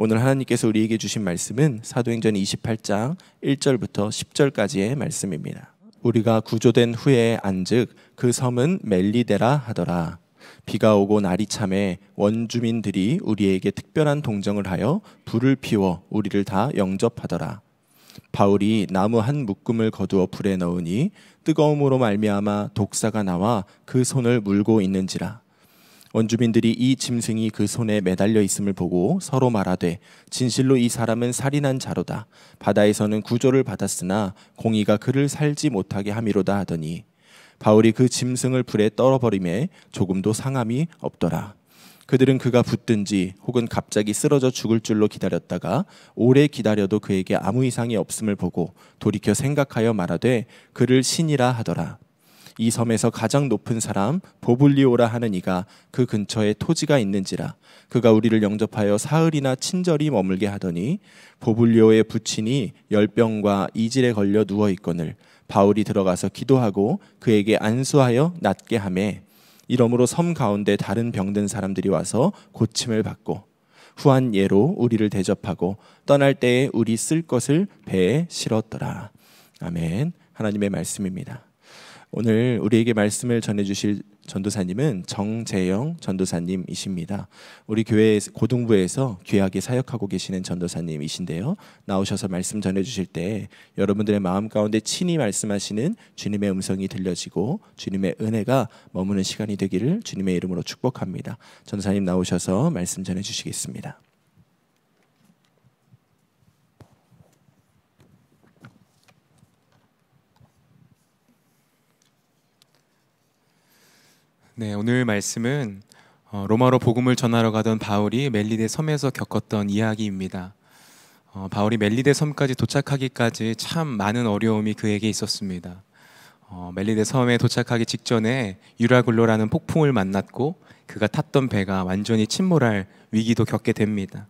오늘 하나님께서 우리에게 주신 말씀은 사도행전 28장 1절부터 10절까지의 말씀입니다. 우리가 구조된 후에 안즉 그 섬은 멜리데라 하더라. 비가 오고 날이 참에 원주민들이 우리에게 특별한 동정을 하여 불을 피워 우리를 다 영접하더라. 바울이 나무 한 묶음을 거두어 불에 넣으니 뜨거움으로 말미암아 독사가 나와 그 손을 물고 있는지라. 원주민들이 이 짐승이 그 손에 매달려 있음을 보고 서로 말하되 진실로 이 사람은 살인한 자로다 바다에서는 구조를 받았으나 공의가 그를 살지 못하게 함이로다 하더니 바울이 그 짐승을 불에 떨어버림에 조금도 상함이 없더라 그들은 그가 붙든지 혹은 갑자기 쓰러져 죽을 줄로 기다렸다가 오래 기다려도 그에게 아무 이상이 없음을 보고 돌이켜 생각하여 말하되 그를 신이라 하더라 이 섬에서 가장 높은 사람 보블리오라 하는 이가 그 근처에 토지가 있는지라 그가 우리를 영접하여 사흘이나 친절히 머물게 하더니 보블리오의 부친이 열병과 이질에 걸려 누워 있거늘 바울이 들어가서 기도하고 그에게 안수하여 낫게 함에 이러므로 섬 가운데 다른 병든 사람들이 와서 고침을 받고 후한 예로 우리를 대접하고 떠날 때에 우리 쓸 것을 배에 실었더라. 아멘. 하나님의 말씀입니다. 오늘 우리에게 말씀을 전해주실 전도사님은 정재영 전도사님이십니다. 우리 교회 고등부에서 귀하게 사역하고 계시는 전도사님이신데요. 나오셔서 말씀 전해주실 때 여러분들의 마음 가운데 친히 말씀하시는 주님의 음성이 들려지고 주님의 은혜가 머무는 시간이 되기를 주님의 이름으로 축복합니다. 전도사님 나오셔서 말씀 전해주시겠습니다. 네, 오늘 말씀은 어, 로마로 복음을 전하러 가던 바울이 멜리데 섬에서 겪었던 이야기입니다. 어, 바울이 멜리데 섬까지 도착하기까지 참 많은 어려움이 그에게 있었습니다. 어, 멜리데 섬에 도착하기 직전에 유라굴로라는 폭풍을 만났고 그가 탔던 배가 완전히 침몰할 위기도 겪게 됩니다.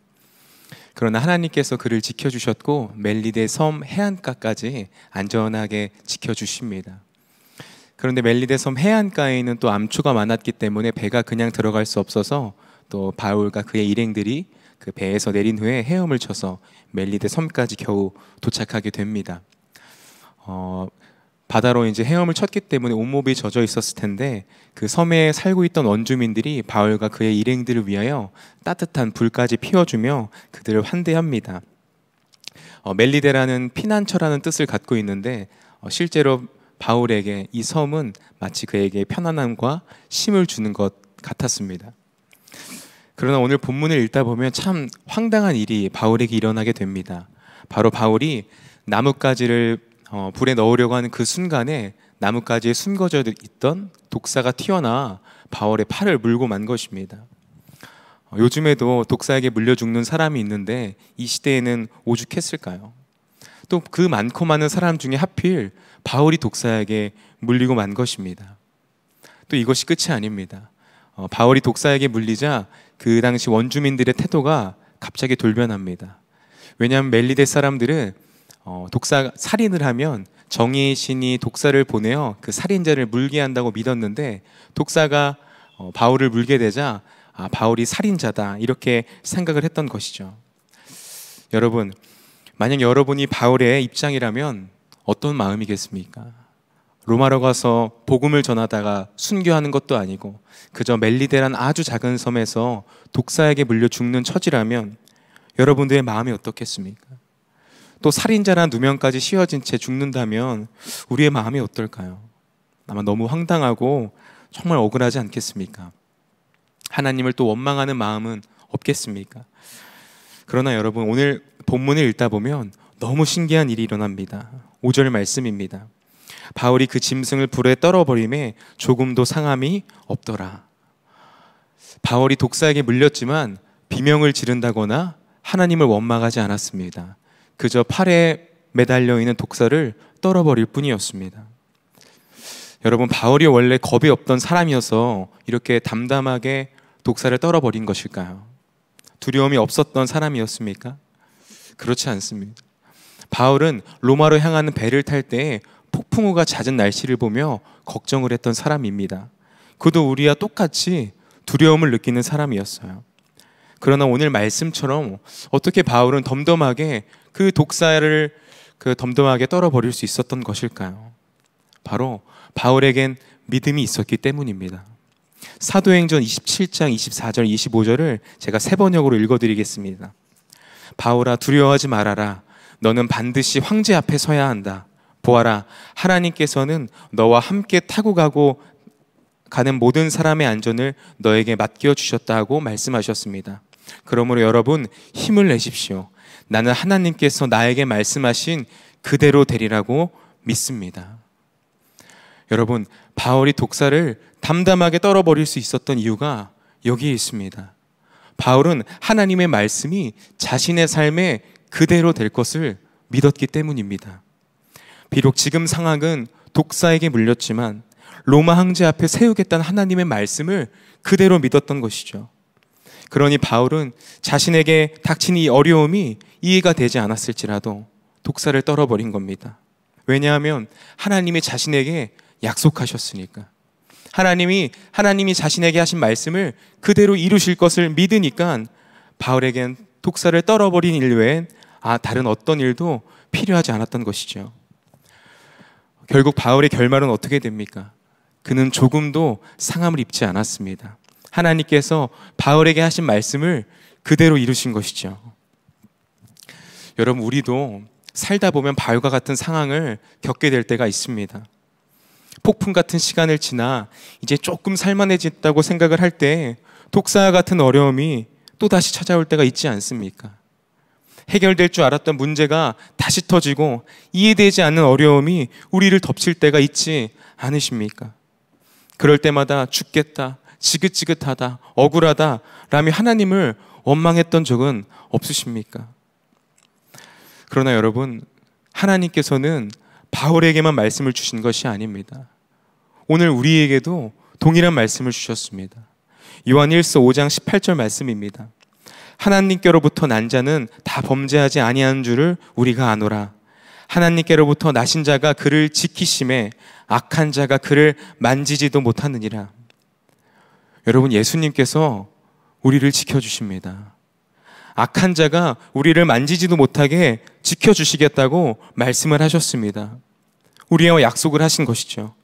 그러나 하나님께서 그를 지켜주셨고 멜리데 섬 해안가까지 안전하게 지켜주십니다. 그런데 멜리데 섬 해안가에는 또 암초가 많았기 때문에 배가 그냥 들어갈 수 없어서 또 바울과 그의 일행들이 그 배에서 내린 후에 헤엄을 쳐서 멜리데 섬까지 겨우 도착하게 됩니다. 어, 바다로 이제 헤엄을 쳤기 때문에 온몸이 젖어 있었을 텐데 그 섬에 살고 있던 원주민들이 바울과 그의 일행들을 위하여 따뜻한 불까지 피워주며 그들을 환대합니다. 어, 멜리데라는 피난처라는 뜻을 갖고 있는데 어, 실제로 바울에게 이 섬은 마치 그에게 편안함과 쉼을 주는 것 같았습니다. 그러나 오늘 본문을 읽다 보면 참 황당한 일이 바울에게 일어나게 됩니다. 바로 바울이 나뭇가지를 어, 불에 넣으려고 하는 그 순간에 나뭇가지에 숨겨져 있던 독사가 튀어나와 바울의 팔을 물고 만 것입니다. 어, 요즘에도 독사에게 물려 죽는 사람이 있는데 이 시대에는 오죽했을까요? 또그 많고 많은 사람 중에 하필 바울이 독사에게 물리고 만 것입니다. 또 이것이 끝이 아닙니다. 어, 바울이 독사에게 물리자 그 당시 원주민들의 태도가 갑자기 돌변합니다. 왜냐하면 멜리데 사람들은 어, 독사 살인을 하면 정의의 신이 독사를 보내어 그 살인자를 물게 한다고 믿었는데 독사가 어, 바울을 물게 되자 아, 바울이 살인자다 이렇게 생각을 했던 것이죠. 여러분 만약 여러분이 바울의 입장이라면 어떤 마음이겠습니까? 로마로 가서 복음을 전하다가 순교하는 것도 아니고 그저 멜리데란 아주 작은 섬에서 독사에게 물려 죽는 처지라면 여러분들의 마음이 어떻겠습니까? 또 살인자란 누명까지 씌워진 채 죽는다면 우리의 마음이 어떨까요? 아마 너무 황당하고 정말 억울하지 않겠습니까? 하나님을 또 원망하는 마음은 없겠습니까? 그러나 여러분 오늘 본문을 읽다 보면 너무 신기한 일이 일어납니다. 5절 말씀입니다. 바울이 그 짐승을 불에 떨어버림에 조금도 상함이 없더라. 바울이 독사에게 물렸지만 비명을 지른다거나 하나님을 원망하지 않았습니다. 그저 팔에 매달려 있는 독사를 떨어버릴 뿐이었습니다. 여러분, 바울이 원래 겁이 없던 사람이어서 이렇게 담담하게 독사를 떨어버린 것일까요? 두려움이 없었던 사람이었습니까? 그렇지 않습니다. 바울은 로마로 향하는 배를 탈 때 폭풍우가 잦은 날씨를 보며 걱정을 했던 사람입니다. 그도 우리와 똑같이 두려움을 느끼는 사람이었어요. 그러나 오늘 말씀처럼 어떻게 바울은 덤덤하게 그 독사를 그 덤덤하게 떨어버릴 수 있었던 것일까요? 바로 바울에겐 믿음이 있었기 때문입니다. 사도행전 27장 24절 25절을 제가 세 번역으로 읽어드리겠습니다. 바울아 두려워하지 말아라. 너는 반드시 황제 앞에 서야 한다. 보아라 하나님께서는 너와 함께 타고 가고 가는 모든 사람의 안전을 너에게 맡겨 주셨다고 말씀하셨습니다. 그러므로 여러분 힘을 내십시오. 나는 하나님께서 나에게 말씀하신 그대로 되리라고 믿습니다. 여러분, 바울이 독사를 담담하게 떨어버릴 수 있었던 이유가 여기에 있습니다. 바울은 하나님의 말씀이 자신의 삶에 그대로 될 것을 믿었기 때문입니다. 비록 지금 상황은 독사에게 물렸지만 로마 황제 앞에 세우겠다는 하나님의 말씀을 그대로 믿었던 것이죠. 그러니 바울은 자신에게 닥친 이 어려움이 이해가 되지 않았을지라도 독사를 떨어버린 겁니다. 왜냐하면 하나님이 자신에게 약속하셨으니까. 하나님이 하나님이 자신에게 하신 말씀을 그대로 이루실 것을 믿으니까 바울에겐 독사를 떨어버린 일 외엔 아, 다른 어떤 일도 필요하지 않았던 것이죠. 결국 바울의 결말은 어떻게 됩니까? 그는 조금도 상함을 입지 않았습니다. 하나님께서 바울에게 하신 말씀을 그대로 이루신 것이죠. 여러분, 우리도 살다 보면 바울과 같은 상황을 겪게 될 때가 있습니다. 폭풍 같은 시간을 지나 이제 조금 살만해졌다고 생각을 할 때 독사 같은 어려움이 또 다시 찾아올 때가 있지 않습니까? 해결될 줄 알았던 문제가 다시 터지고 이해되지 않는 어려움이 우리를 덮칠 때가 있지 않으십니까? 그럴 때마다 죽겠다, 지긋지긋하다, 억울하다 라며 하나님을 원망했던 적은 없으십니까? 그러나 여러분, 하나님께서는 바울에게만 말씀을 주신 것이 아닙니다. 오늘 우리에게도 동일한 말씀을 주셨습니다. 요한 1서 5장 18절 말씀입니다. 하나님께로부터 난 자는 다 범죄하지 아니하 줄을 우리가 아노라. 하나님께로부터 나신 자가 그를 지키심에 악한 자가 그를 만지지도 못하느니라. 여러분 예수님께서 우리를 지켜 주십니다. 악한 자가 우리를 만지지도 못하게 지켜 주시겠다고 말씀을 하셨습니다. 우리와 약속을 하신 것이죠.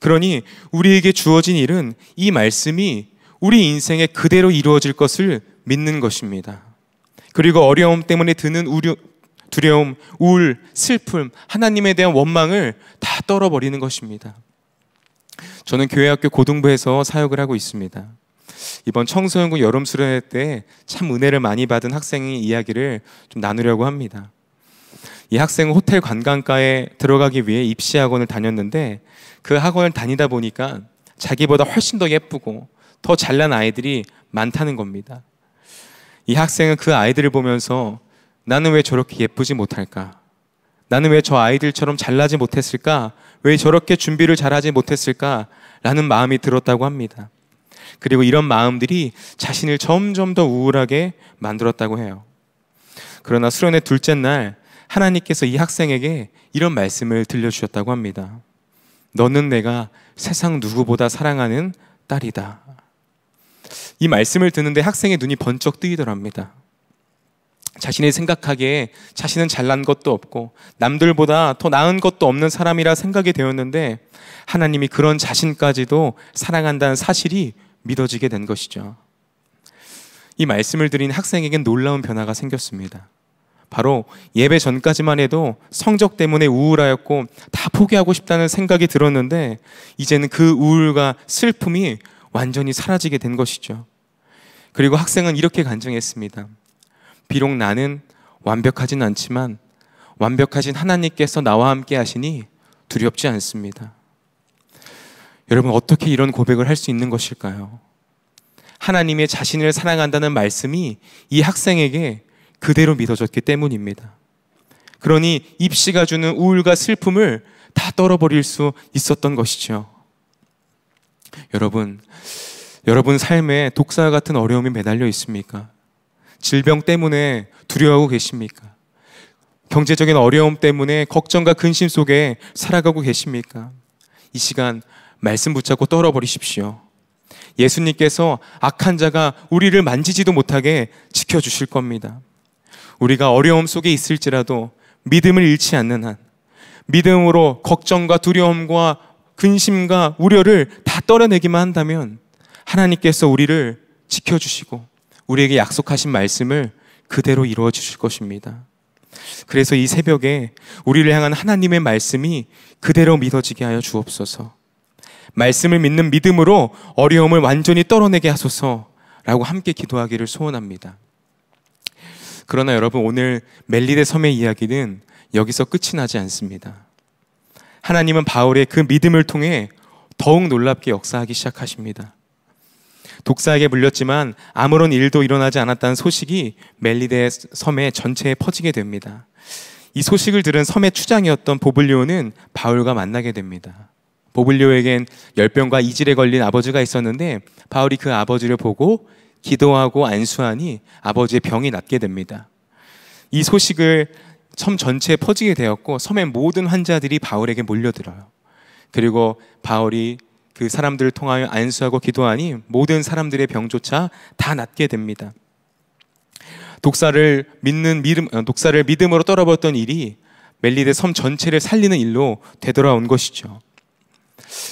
그러니 우리에게 주어진 일은 이 말씀이 우리 인생에 그대로 이루어질 것을 믿는 것입니다. 그리고 어려움 때문에 드는 우려, 두려움, 우울, 슬픔, 하나님에 대한 원망을 다 떨어버리는 것입니다. 저는 교회학교 고등부에서 사역을 하고 있습니다. 이번 청소년구 여름 수련회 때 참 은혜를 많이 받은 학생의 이야기를 좀 나누려고 합니다. 이 학생은 호텔 관광과에 들어가기 위해 입시 학원을 다녔는데 그 학원을 다니다 보니까 자기보다 훨씬 더 예쁘고 더 잘난 아이들이 많다는 겁니다. 이 학생은 그 아이들을 보면서 나는 왜 저렇게 예쁘지 못할까? 나는 왜 저 아이들처럼 잘나지 못했을까? 왜 저렇게 준비를 잘하지 못했을까? 라는 마음이 들었다고 합니다. 그리고 이런 마음들이 자신을 점점 더 우울하게 만들었다고 해요. 그러나 수련의 둘째 날 하나님께서 이 학생에게 이런 말씀을 들려주셨다고 합니다. 너는 내가 세상 누구보다 사랑하는 딸이다. 이 말씀을 듣는데 학생의 눈이 번쩍 뜨이더랍니다. 자신이 생각하기에 자신은 잘난 것도 없고 남들보다 더 나은 것도 없는 사람이라 생각이 되었는데 하나님이 그런 자신까지도 사랑한다는 사실이 믿어지게 된 것이죠. 이 말씀을 드린 학생에겐 놀라운 변화가 생겼습니다. 바로 예배 전까지만 해도 성적 때문에 우울하였고 다 포기하고 싶다는 생각이 들었는데 이제는 그 우울과 슬픔이 완전히 사라지게 된 것이죠. 그리고 학생은 이렇게 간증했습니다. 비록 나는 완벽하진 않지만 완벽하신 하나님께서 나와 함께 하시니 두렵지 않습니다. 여러분, 어떻게 이런 고백을 할 수 있는 것일까요? 하나님의 자신을 사랑한다는 말씀이 이 학생에게 그대로 믿어졌기 때문입니다. 그러니 입시가 주는 우울과 슬픔을 다 떨어버릴 수 있었던 것이죠. 여러분, 여러분 삶에 독사 같은 어려움이 매달려 있습니까? 질병 때문에 두려워하고 계십니까? 경제적인 어려움 때문에 걱정과 근심 속에 살아가고 계십니까? 이 시간 말씀 붙잡고 떨어버리십시오. 예수님께서 악한 자가 우리를 만지지도 못하게 지켜주실 겁니다. 우리가 어려움 속에 있을지라도 믿음을 잃지 않는 한 믿음으로 걱정과 두려움과 근심과 우려를 다 떨어내기만 한다면 하나님께서 우리를 지켜주시고 우리에게 약속하신 말씀을 그대로 이루어 주실 것입니다. 그래서 이 새벽에 우리를 향한 하나님의 말씀이 그대로 믿어지게 하여 주옵소서. 말씀을 믿는 믿음으로 어려움을 완전히 떨어내게 하소서라고 함께 기도하기를 소원합니다. 그러나 여러분 오늘 멜리데 섬의 이야기는 여기서 끝이 나지 않습니다. 하나님은 바울의 그 믿음을 통해 더욱 놀랍게 역사하기 시작하십니다. 독사에게 물렸지만 아무런 일도 일어나지 않았다는 소식이 멜리데 섬의 전체에 퍼지게 됩니다. 이 소식을 들은 섬의 추장이었던 보블리오는 바울과 만나게 됩니다. 보블리오에겐 열병과 이질에 걸린 아버지가 있었는데 바울이 그 아버지를 보고 기도하고 안수하니 아버지의 병이 낫게 됩니다. 이 소식을 섬 전체에 퍼지게 되었고 섬의 모든 환자들이 바울에게 몰려들어요. 그리고 바울이 그 사람들을 통하여 안수하고 기도하니 모든 사람들의 병조차 다 낫게 됩니다. 독사를 믿는 믿음, 어, 독사를 믿음으로 떨어버렸던 일이 멜리데 섬 전체를 살리는 일로 되돌아온 것이죠.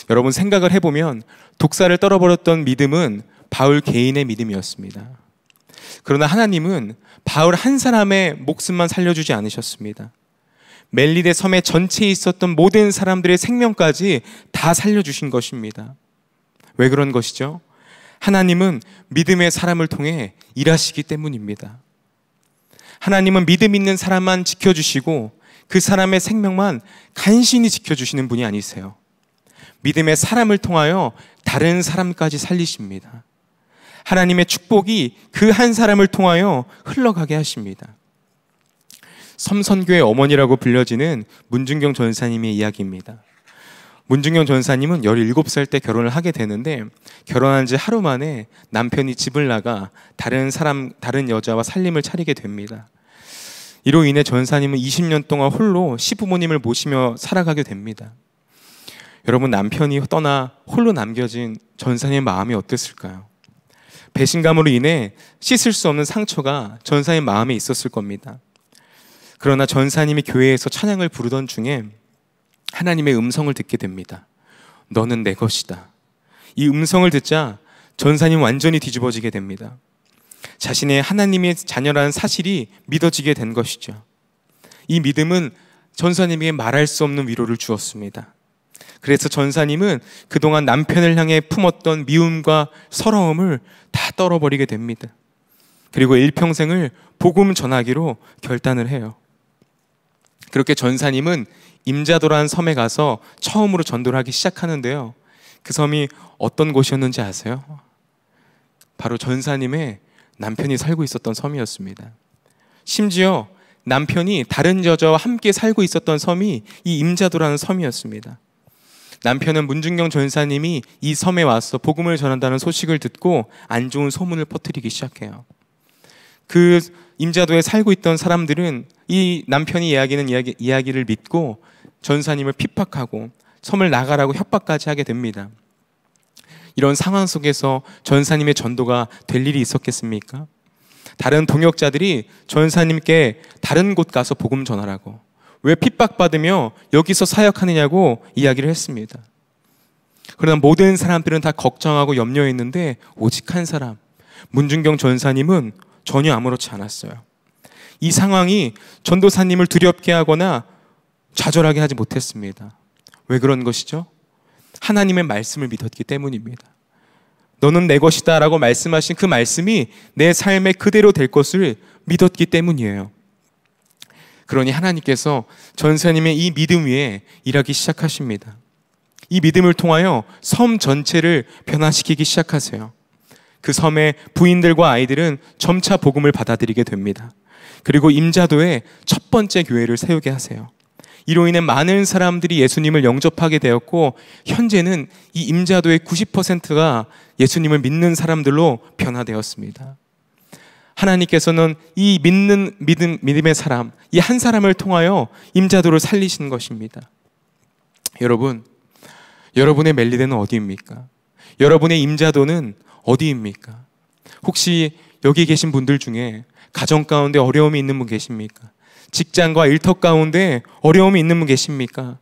여러분 생각을 해보면 독사를 떨어버렸던 믿음은 바울 개인의 믿음이었습니다. 그러나 하나님은 바울 한 사람의 목숨만 살려주지 않으셨습니다. 멜리데 섬의 전체에 있었던 모든 사람들의 생명까지 다 살려주신 것입니다. 왜 그런 것이죠? 하나님은 믿음의 사람을 통해 일하시기 때문입니다. 하나님은 믿음 있는 사람만 지켜주시고 그 사람의 생명만 간신히 지켜주시는 분이 아니세요. 믿음의 사람을 통하여 다른 사람까지 살리십니다. 하나님의 축복이 그 한 사람을 통하여 흘러가게 하십니다. 섬선교의 어머니라고 불려지는 문중경 전사님의 이야기입니다. 문중경 전사님은 17살 때 결혼을 하게 되는데 결혼한 지 하루 만에 남편이 집을 나가 다른 사람 다른 여자와 살림을 차리게 됩니다. 이로 인해 전사님은 20년 동안 홀로 시부모님을 모시며 살아가게 됩니다. 여러분 남편이 떠나 홀로 남겨진 전사님의 마음이 어땠을까요? 배신감으로 인해 씻을 수 없는 상처가 전사의 마음에 있었을 겁니다. 그러나 전사님이 교회에서 찬양을 부르던 중에 하나님의 음성을 듣게 됩니다. 너는 내 것이다. 이 음성을 듣자 전사님 완전히 뒤집어지게 됩니다. 자신의 하나님의 자녀라는 사실이 믿어지게 된 것이죠. 이 믿음은 전사님에게 말할 수 없는 위로를 주었습니다. 그래서 전사님은 그동안 남편을 향해 품었던 미움과 서러움을 다 떨어버리게 됩니다. 그리고 일평생을 복음 전하기로 결단을 해요. 그렇게 전사님은 임자도라는 섬에 가서 처음으로 전도를 하기 시작하는데요. 그 섬이 어떤 곳이었는지 아세요? 바로 전사님의 남편이 살고 있었던 섬이었습니다. 심지어 남편이 다른 여자와 함께 살고 있었던 섬이 이 임자도라는 섬이었습니다. 남편은 문중경 전사님이 이 섬에 와서 복음을 전한다는 소식을 듣고 안 좋은 소문을 퍼뜨리기 시작해요. 그 임자도에 살고 있던 사람들은 이 남편이 이야기는 이야기, 이야기를 믿고 전사님을 핍박하고 섬을 나가라고 협박까지 하게 됩니다. 이런 상황 속에서 전사님의 전도가 될 일이 있었겠습니까? 다른 동역자들이 전사님께 다른 곳 가서 복음 전하라고 왜 핍박받으며 여기서 사역하느냐고 이야기를 했습니다. 그러나 모든 사람들은 다 걱정하고 염려했는데 오직 한 사람, 문준경 전사님은 전혀 아무렇지 않았어요. 이 상황이 전도사님을 두렵게 하거나 좌절하게 하지 못했습니다. 왜 그런 것이죠? 하나님의 말씀을 믿었기 때문입니다. 너는 내 것이다 라고 말씀하신 그 말씀이 내 삶에 그대로 될 것을 믿었기 때문이에요. 그러니 하나님께서 전사님의 이 믿음 위에 일하기 시작하십니다. 이 믿음을 통하여 섬 전체를 변화시키기 시작하세요. 그 섬의 부인들과 아이들은 점차 복음을 받아들이게 됩니다. 그리고 임자도에 첫 번째 교회를 세우게 하세요. 이로 인해 많은 사람들이 예수님을 영접하게 되었고 현재는 이 임자도의 90%가 예수님을 믿는 사람들로 변화되었습니다. 하나님께서는 이 믿는 믿음, 믿음의 사람, 이 한 사람을 통하여 임자도를 살리신 것입니다. 여러분, 여러분의 멜리데는 어디입니까? 여러분의 임자도는 어디입니까? 혹시 여기 계신 분들 중에 가정 가운데 어려움이 있는 분 계십니까? 직장과 일터 가운데 어려움이 있는 분 계십니까?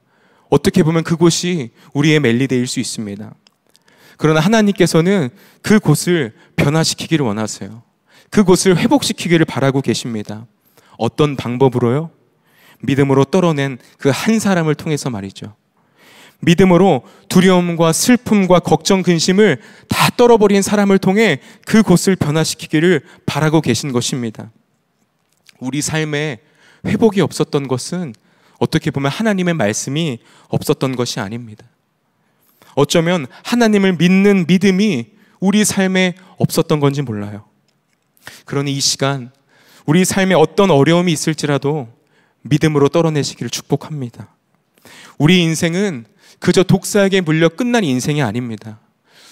어떻게 보면 그곳이 우리의 멜리데일 수 있습니다. 그러나 하나님께서는 그곳을 변화시키기를 원하세요. 그곳을 회복시키기를 바라고 계십니다. 어떤 방법으로요? 믿음으로 떨어낸 그 한 사람을 통해서 말이죠. 믿음으로 두려움과 슬픔과 걱정, 근심을 다 떨어버린 사람을 통해 그곳을 변화시키기를 바라고 계신 것입니다. 우리 삶에 회복이 없었던 것은 어떻게 보면 하나님의 말씀이 없었던 것이 아닙니다. 어쩌면 하나님을 믿는 믿음이 우리 삶에 없었던 건지 몰라요. 그러니 이 시간 우리 삶에 어떤 어려움이 있을지라도 믿음으로 떨어내시기를 축복합니다. 우리 인생은 그저 독사에게 물려 끝난 인생이 아닙니다.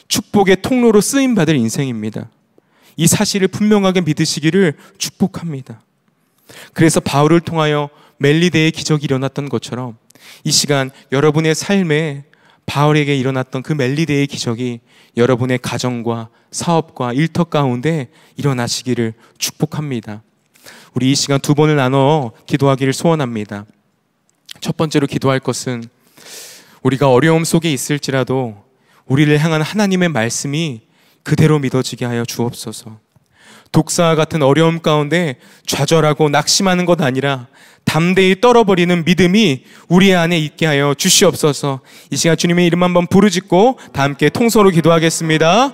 축복의 통로로 쓰임 받을 인생입니다. 이 사실을 분명하게 믿으시기를 축복합니다. 그래서 바울을 통하여 멜리데의 기적이 일어났던 것처럼 이 시간 여러분의 삶에 바울에게 일어났던 그 멜리데의 기적이 여러분의 가정과 사업과 일터 가운데 일어나시기를 축복합니다. 우리 이 시간 두 번을 나눠 기도하기를 소원합니다. 첫 번째로 기도할 것은 우리가 어려움 속에 있을지라도 우리를 향한 하나님의 말씀이 그대로 믿어지게 하여 주옵소서. 독사 같은 어려움 가운데 좌절하고 낙심하는 것 아니라 담대히 떨어버리는 믿음이 우리 안에 있게 하여 주시옵소서. 이 시간 주님의 이름 한번 부르짖고 다 함께 통서로 기도하겠습니다.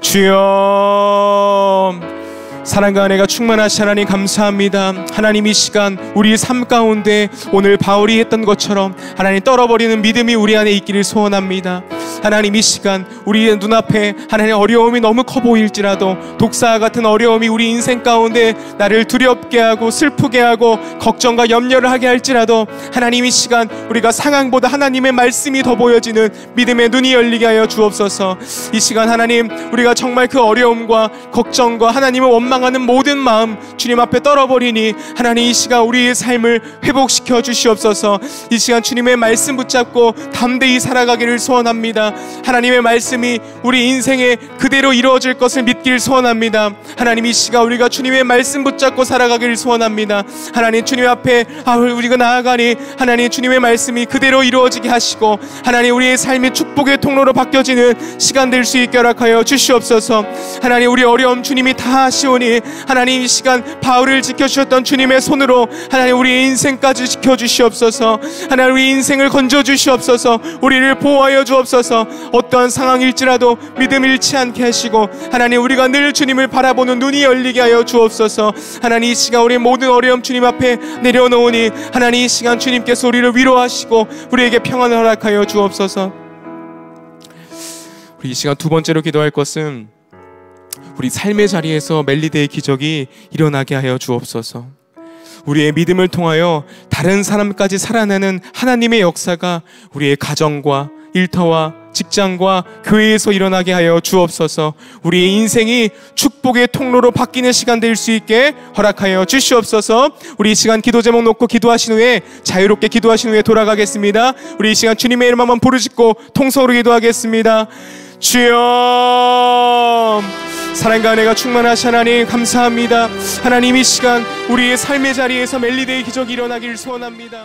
주여 사랑과 은혜가 충만하신 하나님 감사합니다. 하나님 이 시간 우리 삶 가운데 오늘 바울이 했던 것처럼 하나님 떨어버리는 믿음이 우리 안에 있기를 소원합니다. 하나님 이 시간 우리의 눈앞에 하나님 어려움이 너무 커 보일지라도 독사와 같은 어려움이 우리 인생 가운데 나를 두렵게 하고 슬프게 하고 걱정과 염려를 하게 할지라도 하나님 이 시간 우리가 상황보다 하나님의 말씀이 더 보여지는 믿음의 눈이 열리게 하여 주옵소서. 이 시간 하나님 우리가 정말 그 어려움과 걱정과 하나님을 원망 향하는 모든 마음 주님 앞에 떨어버리니 하나님 이 시간 우리의 삶을 회복시켜 주시옵소서 이 시간 주님의 말씀 붙잡고 담대히 살아가기를 소원합니다 하나님의 말씀이 우리 인생에 그대로 이루어질 것을 믿길 소원합니다 하나님 이 시간 우리가 주님의 말씀 붙잡고 살아가기를 소원합니다 하나님 주님 앞에 아 우리가 나아가니 하나님 주님의 말씀이 그대로 이루어지게 하시고 하나님 우리의 삶이 축복의 통로로 바뀌어지는 시간 될 수 있게 허락하여 주시옵소서 하나님 우리 어려움 주님이 다아시오니 사니 하나님 이 시간 바울을 지켜주셨던 주님의 손으로 하나님 우리 인생까지 지켜주시옵소서 하나님 우리 인생을 건져주시옵소서 우리를 보호하여 주옵소서 어떠한 상황일지라도 믿음 잃지 않게 하시고 하나님 우리가 늘 주님을 바라보는 눈이 열리게 하여 주옵소서 하나님 이 시간 우리 모든 어려움 주님 앞에 내려놓으니 하나님 이 시간 주님께서 우리를 위로하시고 우리에게 평안을 허락하여 주옵소서 우리 이 시간 두 번째로 기도할 것은 우리 삶의 자리에서 멜리데의 기적이 일어나게 하여 주옵소서. 우리의 믿음을 통하여 다른 사람까지 살아내는 하나님의 역사가 우리의 가정과 일터와 직장과 교회에서 일어나게 하여 주옵소서 우리의 인생이 축복의 통로로 바뀌는 시간 될 수 있게 허락하여 주시옵소서 우리 시간 기도 제목 놓고 기도하신 후에 자유롭게 기도하신 후에 돌아가겠습니다 우리 시간 주님의 이름 한번 부르짖고 통성으로 기도하겠습니다 주여 사랑과 은혜가 충만하신 하나님 감사합니다. 하나님 이 시간 우리의 삶의 자리에서 멜리데이 기적이 일어나길 소원합니다.